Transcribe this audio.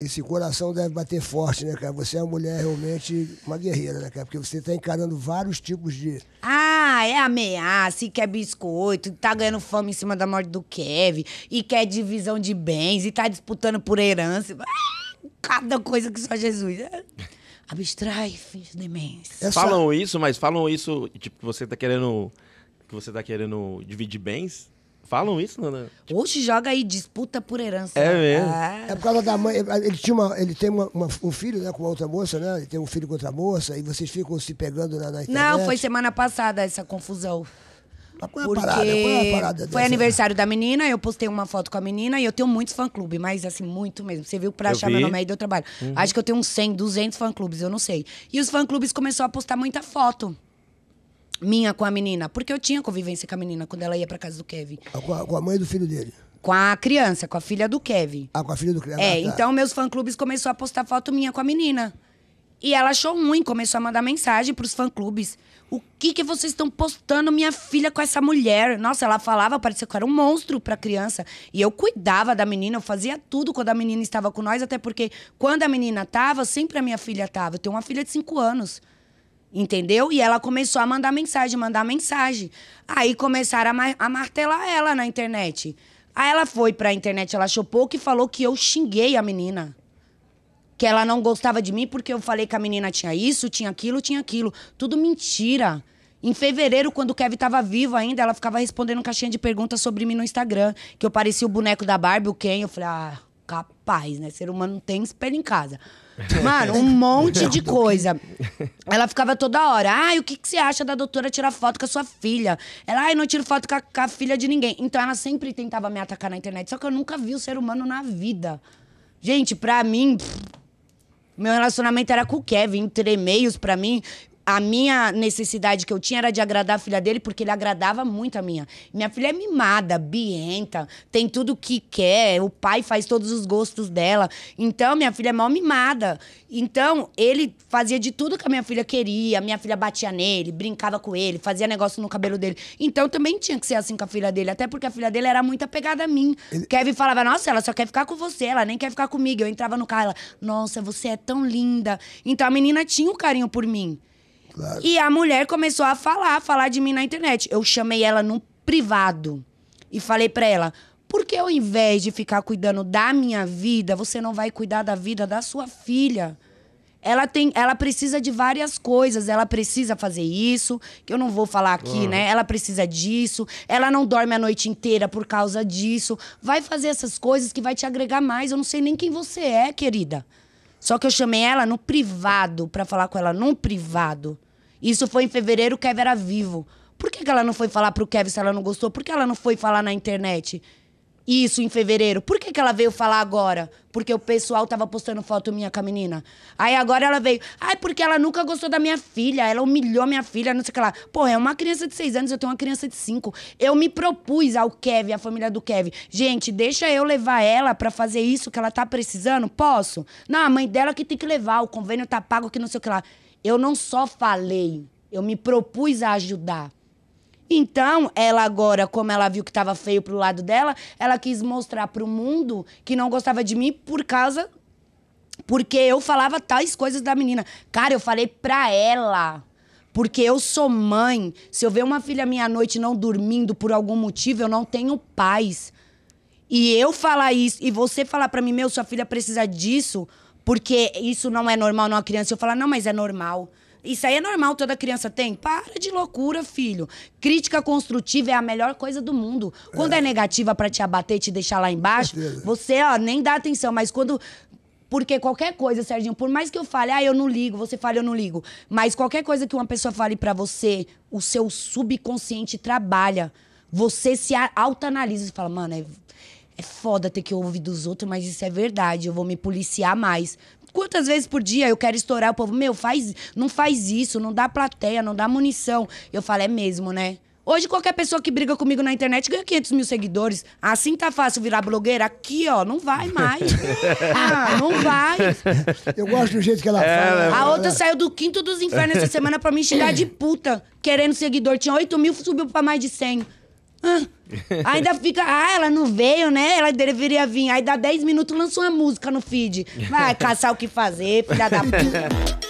Esse coração deve bater forte, né, cara? Você é uma mulher realmente uma guerreira, né, cara? Porque você tá encarando vários tipos de. Ah, é ameaça, e quer biscoito, e tá ganhando fama em cima da morte do Kevin, e quer divisão de bens, e tá disputando por herança. Cada coisa que só Jesus. Abstrai, finge demência. Essa... Falam isso, mas falam isso, tipo, você tá querendo. Que você tá querendo dividir bens? Falam isso, Nana? Tipo, Oxe, joga aí, disputa por herança. É mesmo? Ah. É por causa da mãe. É, é, ele, tinha uma, ele tem uma, uma, um filho né, com outra moça, né? Ele tem um filho com outra moça e vocês ficam se pegando na, na internet. Não, foi semana passada essa confusão. Mas qual é a parada? Qual é a parada foi aniversário da menina, eu postei uma foto com a menina e eu tenho muitos fã-clube, mas assim, muito mesmo. Você viu pra eu achar vi. meu nome aí deu trabalho. Uhum. Acho que eu tenho uns 100, 200 fã-clubes, eu não sei. E os fã-clubes começaram a postar muita foto minha com a menina, porque eu tinha convivência com a menina quando ela ia para casa do Kevin. Ah, com a, com a, mãe do filho dele? Com a criança, com a filha do Kevin. Ah, com a filha do Kevin. É, ah, tá. então meus fã-clubes começou a postar foto minha com a menina. E ela achou ruim, começou a mandar mensagem pros fã-clubes. O que que vocês estão postando minha filha com essa mulher? Nossa, ela falava, parecia que era um monstro pra criança. E eu cuidava da menina, eu fazia tudo quando a menina estava com nós, até porque quando a menina tava, sempre a minha filha tava. Eu tenho uma filha de 5 anos. Entendeu? E ela começou a mandar mensagem, mandar mensagem. Aí começaram a, ma a martelar ela na internet. Aí ela foi pra internet, ela chupou que e falou que eu xinguei a menina. Que ela não gostava de mim porque eu falei que a menina tinha isso, tinha aquilo, tinha aquilo. Tudo mentira. Em fevereiro, quando o Kevin tava vivo ainda, ela ficava respondendo caixinha de perguntas sobre mim no Instagram. Que eu parecia o boneco da Barbie, o Ken. Eu falei, ah, capaz, né? Ser humano não tem espelho em casa. Mano, um monte de coisa. Ela ficava toda hora. Ai, o que, que você acha da doutora tirar foto com a sua filha? Ela, ai, não tiro foto com a, com a filha de ninguém. Então ela sempre tentava me atacar na internet. Só que eu nunca vi o ser humano na vida. Gente, pra mim. Pff, meu relacionamento era com o Kevin, entre pra mim a minha necessidade que eu tinha era de agradar a filha dele, porque ele agradava muito a minha. Minha filha é mimada, bienta, tem tudo o que quer, o pai faz todos os gostos dela. Então, minha filha é mal mimada. Então, ele fazia de tudo que a minha filha queria, minha filha batia nele, brincava com ele, fazia negócio no cabelo dele. Então, também tinha que ser assim com a filha dele, até porque a filha dele era muito apegada a mim. Ele... Kevin falava, nossa, ela só quer ficar com você, ela nem quer ficar comigo. Eu entrava no carro, ela, nossa, você é tão linda. Então, a menina tinha um carinho por mim. Claro. E a mulher começou a falar, falar de mim na internet. Eu chamei ela no privado e falei para ela: por que ao invés de ficar cuidando da minha vida, você não vai cuidar da vida da sua filha? Ela tem, ela precisa de várias coisas, ela precisa fazer isso, que eu não vou falar aqui, né? Ela precisa disso, ela não dorme a noite inteira por causa disso. Vai fazer essas coisas que vai te agregar mais. Eu não sei nem quem você é, querida. Só que eu chamei ela no privado para falar com ela no privado. Isso foi em fevereiro, o Kev era vivo. Por que, que ela não foi falar pro Kev se ela não gostou? Por que ela não foi falar na internet? Isso em fevereiro. Por que, que ela veio falar agora? Porque o pessoal tava postando foto minha com a menina. Aí agora ela veio. Ai, porque ela nunca gostou da minha filha. Ela humilhou minha filha, não sei o que lá. Porra, é uma criança de seis anos, eu tenho uma criança de cinco. Eu me propus ao Kevin, à família do Kevin. Gente, deixa eu levar ela para fazer isso que ela tá precisando? Posso? Não, a mãe dela que tem que levar. O convênio tá pago, que não sei o que lá eu não só falei, eu me propus a ajudar. Então, ela agora, como ela viu que estava feio pro lado dela, ela quis mostrar pro mundo que não gostava de mim por causa porque eu falava tais coisas da menina. Cara, eu falei pra ela. Porque eu sou mãe. Se eu ver uma filha minha à noite não dormindo por algum motivo, eu não tenho paz. E eu falar isso e você falar pra mim, meu, sua filha precisa disso porque isso não é normal numa criança. Eu falo ah, não, mas é normal. Isso aí é normal, toda criança tem. Para de loucura, filho. Crítica construtiva é a melhor coisa do mundo. Quando é, é negativa para te abater e te deixar lá embaixo, você, ó, nem dá atenção. Mas quando porque qualquer coisa, Serginho, por mais que eu fale, ah, eu não ligo, você fale, eu não ligo. Mas qualquer coisa que uma pessoa fale para você, o seu subconsciente trabalha. Você se autoanalisa e fala, mano, é é foda ter que ouvir dos outros, mas isso é verdade. Eu vou me policiar mais. Quantas vezes por dia eu quero estourar o povo? Meu, faz, não faz isso, não dá plateia, não dá munição. Eu falo, é mesmo, né? Hoje, qualquer pessoa que briga comigo na internet ganha 500 mil seguidores. Assim tá fácil virar blogueira? Aqui, ó, não vai mais. ah, não vai. Eu gosto do jeito que ela é, fala. Né? A outra é. saiu do quinto dos infernos essa semana pra me xingar de puta. Querendo seguidor. Tinha 8 mil, subiu pra mais de 100 ainda fica, ah, ela não veio, né? Ela deveria vir. Aí dá 10 minutos, lança uma música no feed. Vai caçar o que fazer, filha da puta.